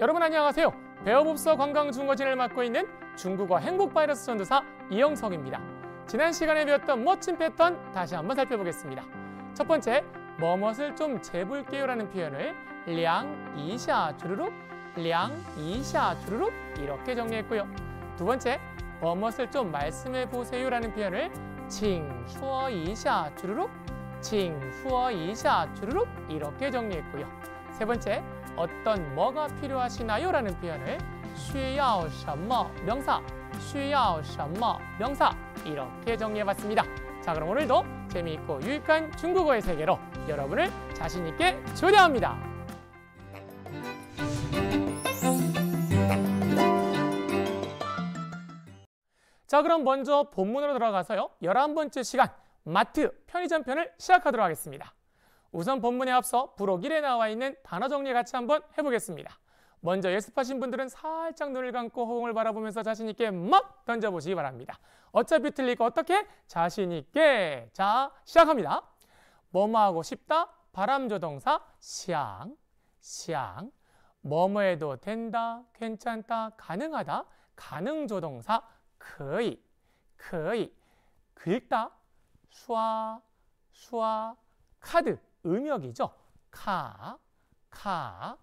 여러분 안녕하세요. 배어봅서 관광중거진을 맡고 있는 중국어 행복바이러스 전도사 이영석입니다. 지난 시간에 배웠던 멋진 패턴 다시 한번 살펴보겠습니다. 첫 번째, 뭐뭇을 좀 재볼게요 라는 표현을 량, 이샤, 주르륵, 량, 이샤, 주르륵 이렇게 정리했고요. 두 번째, 뭐뭇을 좀 말씀해 보세요 라는 표현을 칭, 수어, 이샤, 주르륵, 칭, 수어, 이샤, 주르륵 이렇게 정리했고요. 세 번째, 어떤 뭐가 필요하시나요? 라는 표현을 需要什么 명사, 需要什么 명사 이렇게 정리해봤습니다. 자 그럼 오늘도 재미있고 유익한 중국어의 세계로 여러분을 자신 있게 초대합니다. 자 그럼 먼저 본문으로 들어가서요. 열한 번째 시간 마트 편의점 편을 시작하도록 하겠습니다. 우선 본문에 앞서 부록 1에 나와 있는 단어 정리 같이 한번 해보겠습니다. 먼저 예습하신 분들은 살짝 눈을 감고 호응을 바라보면서 자신 있게 막 던져보시기 바랍니다. 어차피 틀리고 어떻게? 자신 있게. 자, 시작합니다. 뭐 뭐하고 싶다. 바람조 동사 시앙, 시앙. 뭐뭐 해도 된다, 괜찮다, 가능하다. 가능조 동사 거의, 거의. 긁다, 수아, 수아, 카드. 음역이죠. 카, 카,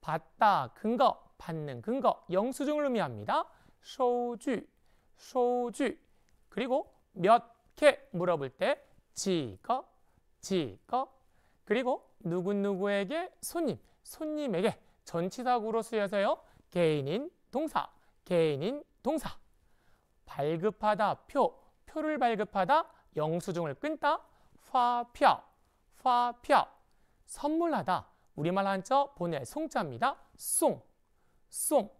받다, 근거, 받는 근거, 영수증을 의미합니다. 소주, 소주. 그리고 몇 개 물어볼 때 지거, 지거. 그리고 누구누구에게 손님, 손님에게 전치사구로 쓰여서요. 개인인 동사, 개인인 동사. 발급하다, 표, 표를 발급하다, 영수증을 끈다, 화표, 화표 선물하다 우리말 한자 보내 송자입니다. 송, 송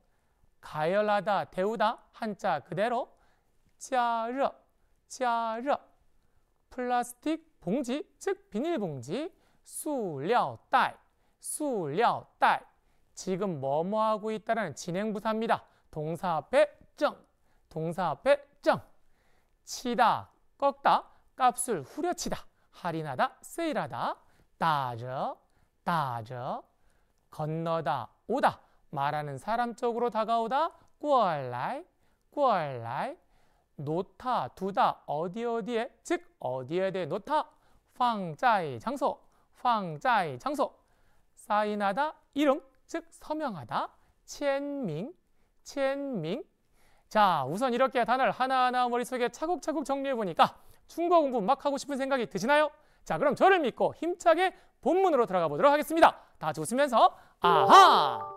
가열하다 데우다 한자 그대로 짜르, 짜르 플라스틱 봉지 즉 비닐봉지 수料袋, 수料袋 지금 뭐뭐 하고 있다는 진행부사입니다. 동사 앞에 정, 동사 앞에 정 치다, 꺾다, 값을 후려치다 할인하다, 세일하다, 따져, 따져, 건너다, 오다, 말하는 사람 쪽으로 다가오다, 꼴라이, 꼴라이, 놓다, 두다, 어디 어디에, 즉 어디에 대해 놓다, 황자의 장소, 황자의 장소, 사인하다, 이름, 즉 서명하다, 첸밍, 첸밍. 자, 우선 이렇게 단어를 하나하나 머릿속에 차곡차곡 정리해보니까 충고 공부 막 하고 싶은 생각이 드시나요? 자, 그럼 저를 믿고 힘차게 본문으로 들어가 보도록 하겠습니다. 다좋으면서 아하!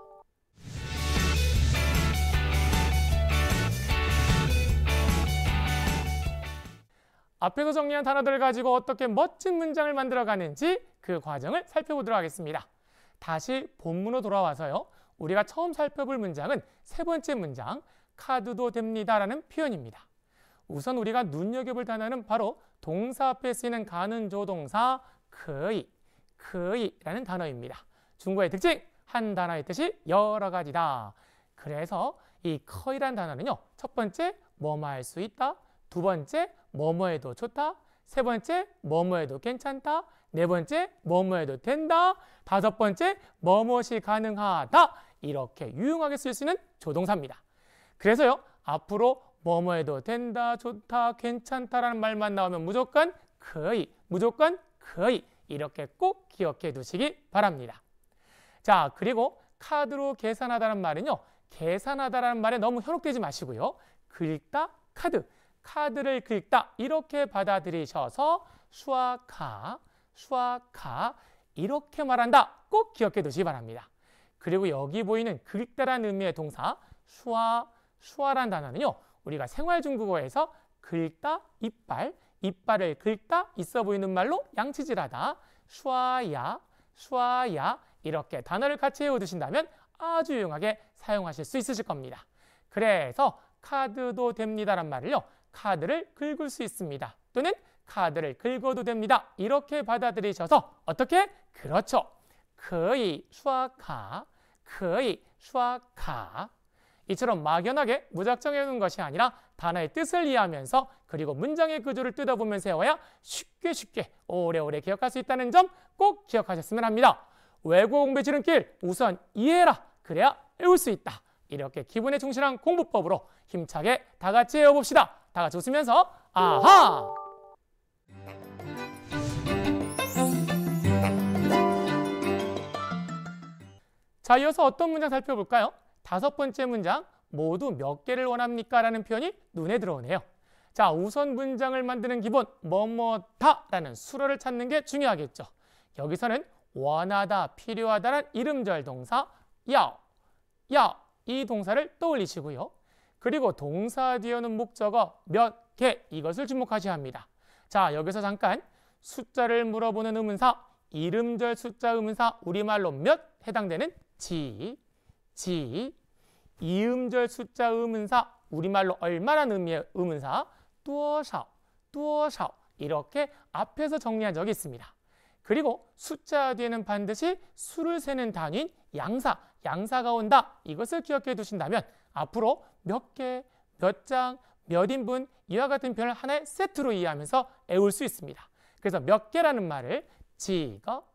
앞에서 정리한 단어들을 가지고 어떻게 멋진 문장을 만들어가는지 그 과정을 살펴보도록 하겠습니다. 다시 본문으로 돌아와서요. 우리가 처음 살펴볼 문장은 세 번째 문장, 카드도 됩니다라는 표현입니다. 우선 우리가 눈여겨볼 단어는 바로 동사 앞에 쓰이는 가는조 동사 그이, 그이라는 단어입니다. 중국의 특징, 한 단어의 뜻이 여러 가지다. 그래서 이 커이란 단어는요. 첫 번째, 뭐뭐 할수 있다. 두 번째, 뭐뭐 해도 좋다. 세 번째, 뭐뭐 해도 괜찮다. 네 번째, 뭐뭐 해도 된다. 다섯 번째, 뭐뭐시 가능하다. 이렇게 유용하게 쓸 수 있는 조동사입니다. 그래서요. 앞으로 뭐뭐 해도 된다, 좋다, 괜찮다라는 말만 나오면 무조건 거의, 무조건 거의 이렇게 꼭 기억해 두시기 바랍니다. 자, 그리고 카드로 계산하다는 말은요. 계산하다라는 말에 너무 현혹되지 마시고요. 긁다, 카드, 카드를 긁다 이렇게 받아들이셔서 수아카, 수아카 이렇게 말한다 꼭 기억해 두시기 바랍니다. 그리고 여기 보이는 긁다라는 의미의 동사 수아, 수아란 단어는요. 우리가 생활중국어에서 긁다, 이빨, 이빨을 긁다, 있어 보이는 말로 양치질하다, 슈아야, 슈아야 이렇게 단어를 같이 외워두신다면 아주 유용하게 사용하실 수 있으실 겁니다. 그래서 카드도 됩니다란 말을요. 카드를 긁을 수 있습니다. 또는 카드를 긁어도 됩니다. 이렇게 받아들이셔서 어떻게? 그렇죠. 거의 수아카, 거의 수아카 이처럼 막연하게 무작정 해오는 것이 아니라 단어의 뜻을 이해하면서 그리고 문장의 구조를 뜯어보면서 해와야 쉽게 쉽게 오래오래 기억할 수 있다는 점 꼭 기억하셨으면 합니다. 외국어 공부 지는길 우선 이해해라. 그래야 외울 수 있다. 이렇게 기분에 충실한 공부법으로 힘차게 다 같이 외워봅시다. 다 같이 웃으면서 아하! 자, 이어서 어떤 문장 살펴볼까요? 다섯 번째 문장 모두 몇 개를 원합니까? 라는 표현이 눈에 들어오네요. 자, 우선 문장을 만드는 기본 뭐뭐다라는 수로를 찾는 게 중요하겠죠. 여기서는 원하다, 필요하다는 이름절 동사 야, 야, 이 동사를 떠올리시고요. 그리고 동사 뒤에는 목적어 몇 개 이것을 주목하셔야 합니다. 자, 여기서 잠깐 숫자를 물어보는 의문사, 이름절 숫자 의문사 우리말로 몇 해당되는 지, 지, 이음절 숫자 음운사 우리말로 얼마란 의미의 음운사 뚜어샤 뚜어샤 이렇게 앞에서 정리한 적이 있습니다. 그리고 숫자 뒤에는 반드시 수를 세는 단위인 양사, 양사가 온다. 이것을 기억해 두신다면 앞으로 몇 개, 몇 장, 몇 인분 이와 같은 표현을 하나의 세트로 이해하면서 외울 수 있습니다. 그래서 몇 개라는 말을 지거,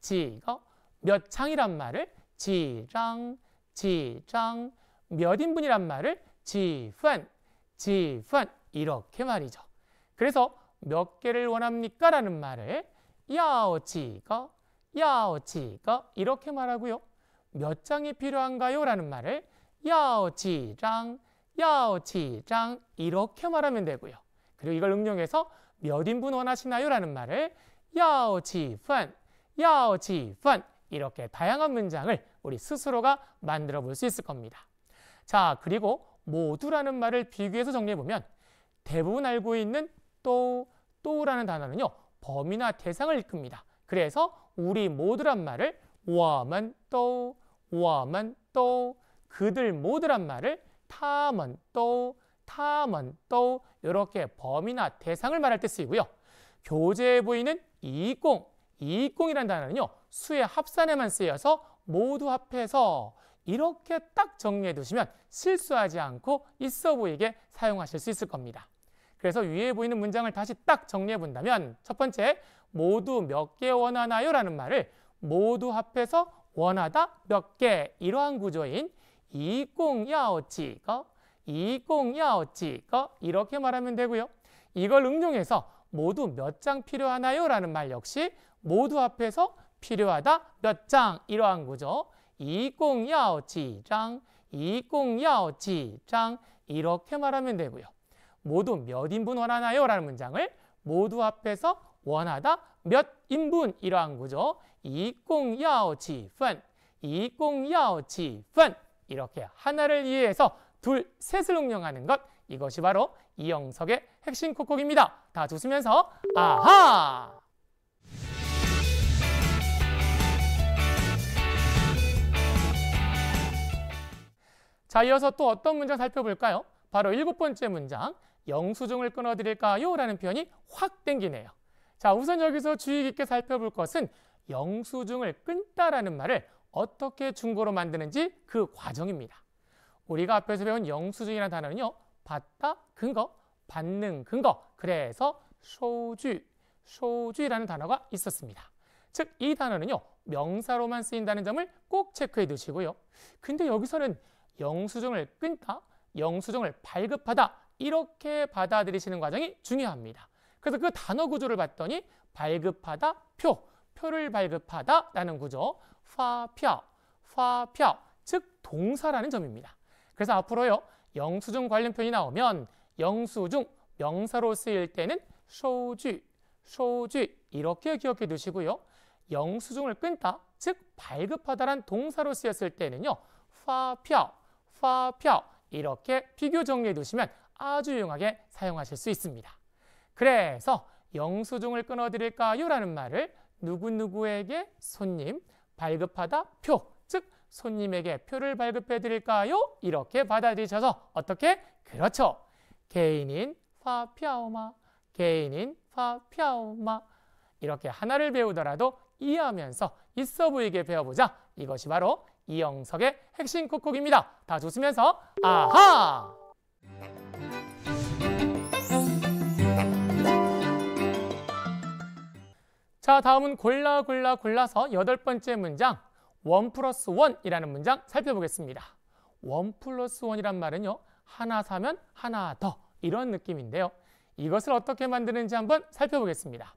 지거, 몇 창이란 말을 지랑, 지랑, 몇 인분이란 말을 지판, 지판 이렇게 말이죠. 그래서 몇 개를 원합니까? 라는 말을 야오치거, 야오치거 이렇게 말하고요. 몇 장이 필요한가요? 라는 말을 야오치장, 야오치장 이렇게 말하면 되고요. 그리고 이걸 응용해서 몇 인분 원하시나요? 라는 말을 야오치판, 야오치판 이렇게 다양한 문장을 우리 스스로가 만들어 볼 수 있을 겁니다. 자, 그리고 모두라는 말을 비교해서 정리해보면 대부분 알고 있는 또, 또라는 단어는요. 범위나 대상을 이끕니다. 그래서 우리 모두란 말을 워먼 또, 워먼 또, 그들 모두란 말을 타먼 또, 타먼 또 이렇게 범위나 대상을 말할 때 쓰이고요. 교재에 보이는 이공, 이공이라는 단어는요. 수의 합산에만 쓰여서 모두 합해서 이렇게 딱 정리해 두시면 실수하지 않고 있어 보이게 사용하실 수 있을 겁니다. 그래서 위에 보이는 문장을 다시 딱 정리해 본다면 첫 번째, 모두 몇 개 원하나요? 라는 말을 모두 합해서 원하다 몇 개 이러한 구조인 이공야오찌거 이공야오찌거 이렇게 말하면 되고요. 이걸 응용해서 모두 몇 장 필요하나요? 라는 말 역시 모두 합해서 필요하다 몇 장 이러한 구조 이공야 지장, 이공야 지장 이렇게 말하면 되고요. 모두 몇 인분 원하나요? 라는 문장을 모두 앞에서 원하다 몇 인분 이러한 구조 이공 야 지분 이공 야 지분 이렇게 하나를 이해해서 둘, 셋을 응용하는 것 이것이 바로 이영석의 핵심 콕콕입니다. 다 웃으면서 아하! 자, 이어서 또 어떤 문장 살펴볼까요? 바로 일곱 번째 문장, 영수증을 끊어드릴까요? 라는 표현이 확 땡기네요. 자, 우선 여기서 주의 깊게 살펴볼 것은 영수증을 끊다라는 말을 어떻게 중고로 만드는지 그 과정입니다. 우리가 앞에서 배운 영수증이라는 단어는요. 받다, 근거, 받는 근거. 그래서 소주, 소주라는 단어가 있었습니다. 즉, 이 단어는요. 명사로만 쓰인다는 점을 꼭 체크해 두시고요. 근데 여기서는 영수증을 끊다, 영수증을 발급하다 이렇게 받아들이시는 과정이 중요합니다. 그래서 그 단어 구조를 봤더니 발급하다, 표, 표를 발급하다라는 구조, 화표, 화표, 즉 동사라는 점입니다. 그래서 앞으로요 영수증 관련 표현이 나오면 영수증 명사로 쓰일 때는 쇼주쇼주 이렇게 기억해 두시고요. 영수증을 끊다, 즉 발급하다란 동사로 쓰였을 때는요. 화표, 发票 이렇게 비교 정리해 두시면 아주 유용하게 사용하실 수 있습니다. 그래서 영수증을 끊어드릴까요? 라는 말을 누구누구에게 손님, 발급하다 표, 즉 손님에게 표를 발급해 드릴까요? 이렇게 받아들이셔서 어떻게? 그렇죠. 개인인 파피마 개인인 파피마 이렇게 하나를 배우더라도 이해하면서 있어 보이게 배워보자. 이것이 바로 이영석의 핵심 콕콕입니다. 다 조심해서 아하! 자, 다음은 골라 골라 골라서 여덟 번째 문장 원 플러스 원이라는 문장 살펴보겠습니다. 원 플러스 원이란 말은요. 하나 사면 하나 더 이런 느낌인데요. 이것을 어떻게 만드는지 한번 살펴보겠습니다.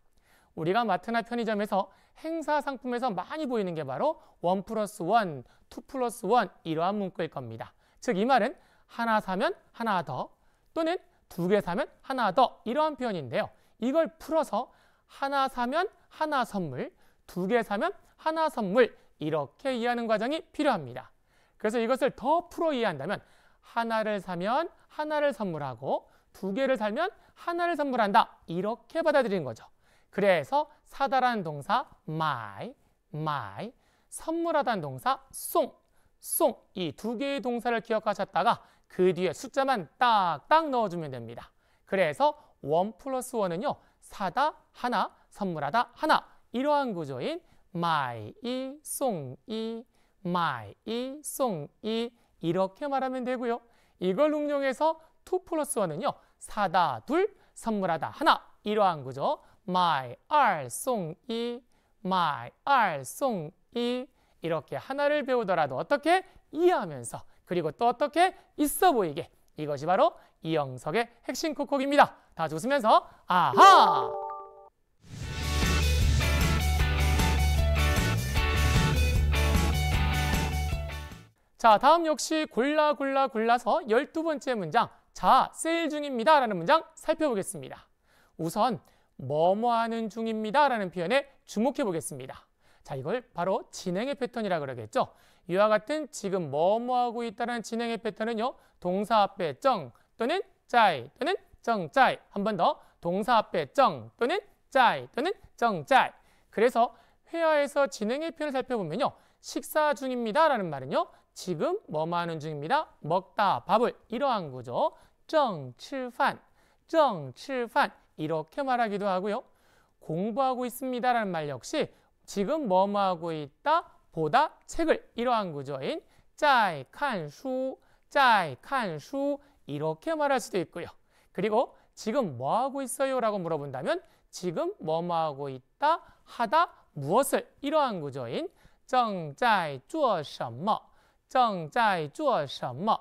우리가 마트나 편의점에서 행사 상품에서 많이 보이는 게 바로 원 플러스 원, 투 플러스 원 이러한 문구일 겁니다. 즉 이 말은 하나 사면 하나 더 또는 두 개 사면 하나 더 이러한 표현인데요. 이걸 풀어서 하나 사면 하나 선물, 두 개 사면 하나 선물 이렇게 이해하는 과정이 필요합니다. 그래서 이것을 더 풀어 이해한다면 하나를 사면 하나를 선물하고 두 개를 살면 하나를 선물한다 이렇게 받아들인 거죠. 그래서 사다라는 동사 my, my, 선물하다는 동사 송, 송이두 개의 동사를 기억하셨다가 그 뒤에 숫자만 딱딱 넣어주면 됩니다. 그래서 원 플러스 원은요 사다 하나, 선물하다 하나 이러한 구조인 my, 이, 송, 이, my, 이, 송, 이 이렇게 말하면 되고요. 이걸 응용해서 2 플러스 1은요. 사다, 둘, 선물하다, 하나 이러한 구조 买二送一买二送一 이렇게 하나를 배우더라도 어떻게 이해하면서 그리고 또 어떻게 있어 보이게 이것이 바로 이영석의 핵심 콕콕입니다. 다 웃으면서 아하! 자, 다음 역시 골라 골라 골라서 12번째 문장 자, 세일 중입니다 라는 문장 살펴보겠습니다. 우선 뭐뭐 하는 중입니다 라는 표현에 주목해 보겠습니다. 자, 이걸 바로 진행의 패턴이라 그러겠죠. 이와 같은 지금 뭐뭐 하고 있다는 진행의 패턴은요. 동사 앞에 정 또는 짜이 또는 정짜이 한번 더 동사 앞에 정 또는 짜이 또는 정짜이 그래서 회화에서 진행의 표현을 살펴보면요. 식사 중입니다 라는 말은요. 지금 뭐뭐 하는 중입니다. 먹다 밥을 이러한 거죠. 정, 칠판, 정, 칠판 이렇게 말하기도 하고요. 공부하고 있습니다라는 말 역시 지금 뭐 뭐 하고 있다 보다 책을 이러한 구조인 짜이 칸수 짜이 칸 수 이렇게 말할 수도 있고요. 그리고 지금 뭐 하고 있어요? 라고 물어본다면 지금 뭐 뭐 하고 있다 하다 무엇을 이러한 구조인 정在做什么,정자在做什么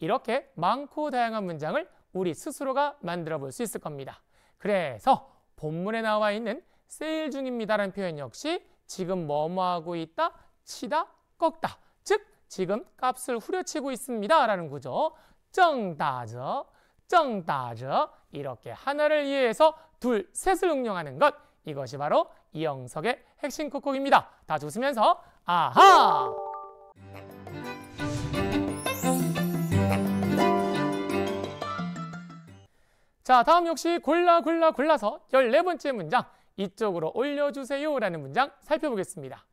이렇게 많고 다양한 문장을 우리 스스로가 만들어 볼 수 있을 겁니다. 그래서 본문에 나와 있는 세일 중입니다라는 표현 역시 지금 뭐뭐하고 있다, 치다, 꺾다. 즉, 지금 값을 후려치고 있습니다라는 구조. 정다저, 정다저 이렇게 하나를 이해해서 둘, 셋을 응용하는 것. 이것이 바로 이영석의 핵심 콕콕입니다. 다 웃으면서 아하! 자, 다음 역시 골라 골라 골라서 14번째 문장 이쪽으로 올려주세요 라는 문장 살펴보겠습니다.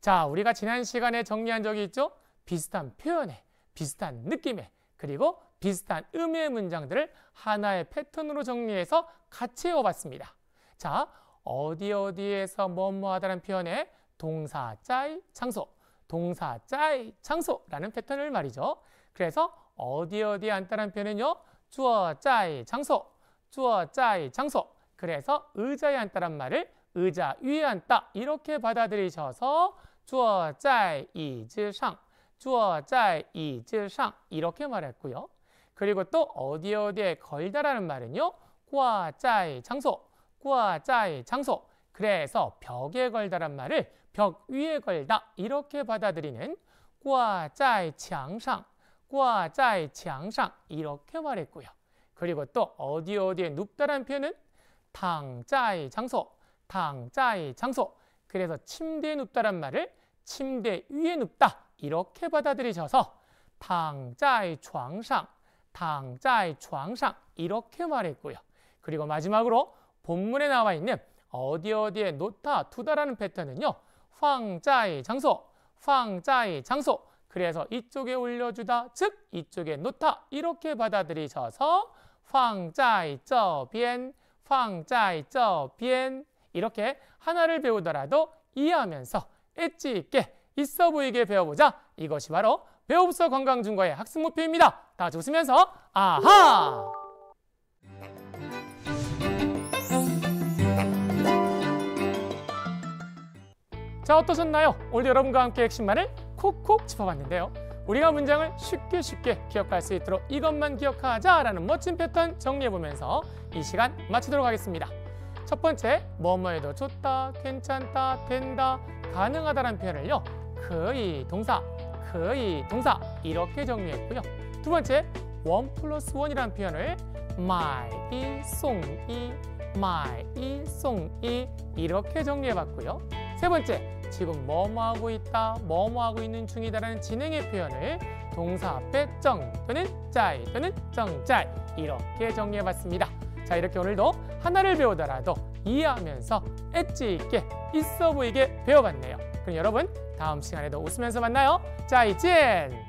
자, 우리가 지난 시간에 정리한 적이 있죠? 비슷한 표현에, 비슷한 느낌에, 그리고 비슷한 음의 문장들을 하나의 패턴으로 정리해서 같이 외워봤습니다. 자, 어디 어디에서 뭐뭐 하다는 표현에 동사 짜이 장소, 동사 짜이 장소라는 패턴을 말이죠. 그래서 어디 어디에 앉다는 표현은요, 주어 짜이 장소, 주어 짜이 장소 그래서 의자에 앉다란 말을 의자 위에 앉다 이렇게 받아들이셔서 주어 짜이 이즈상 주어 짜이 이즈상 이렇게 말했고요. 그리고 또 어디 어디에 걸다라는 말은요. 꽈 짜이 장소 꽈 짜이 장소 그래서 벽에 걸다란 말을 벽 위에 걸다 이렇게 받아들이는 꽈 짜이 창상 꽈 짜이 창상 이렇게 말했고요. 그리고 또 어디 어디에 눕다라는 표현은 당자의 장소, 당자의 장소. 그래서 침대에 눕다란 말을 침대 위에 눕다 이렇게 받아들이셔서 당자의床상당자의床상 이렇게 말했고요. 그리고 마지막으로 본문에 나와 있는 어디 어디에 놓다 두다라는 패턴은요. 황자의 장소, 황자의 장소. 그래서 이쪽에 올려주다, 즉 이쪽에 놓다 이렇게 받아들이셔서 황자이저변, 황자이저변 이렇게 하나를 배우더라도 이해하면서 엣지 있게 있어 보이게 배워보자. 이것이 바로 배우부서 관광중과의 학습 목표입니다. 다 웃으면서 아하! 자 어떠셨나요? 오늘 여러분과 함께 핵심만을 콕콕 짚어봤는데요. 우리가 문장을 쉽게 쉽게 기억할 수 있도록 이것만 기억하자라는 멋진 패턴 정리해보면서 이 시간 마치도록 하겠습니다. 첫 번째, 뭐뭐해도 좋다, 괜찮다, 된다, 가능하다라는 표현을요. 거의 동사, 거의 동사 이렇게 정리했고요. 두 번째, 원 플러스 원이라는 표현을 마이, 송이, 마이, 송이 이렇게 정리해봤고요. 세 번째, 지금 뭐뭐하고 있다, 뭐뭐하고 있는 중이다라는 진행의 표현을 동사 앞에 정 또는 짜이 또는 정짜이 이렇게 정리해봤습니다. 자 이렇게 오늘도 하나를 배우더라도 이해하면서 엣지 있게 있어 보이게 배워봤네요. 그럼 여러분 다음 시간에도 웃으면서 만나요. 짜이젠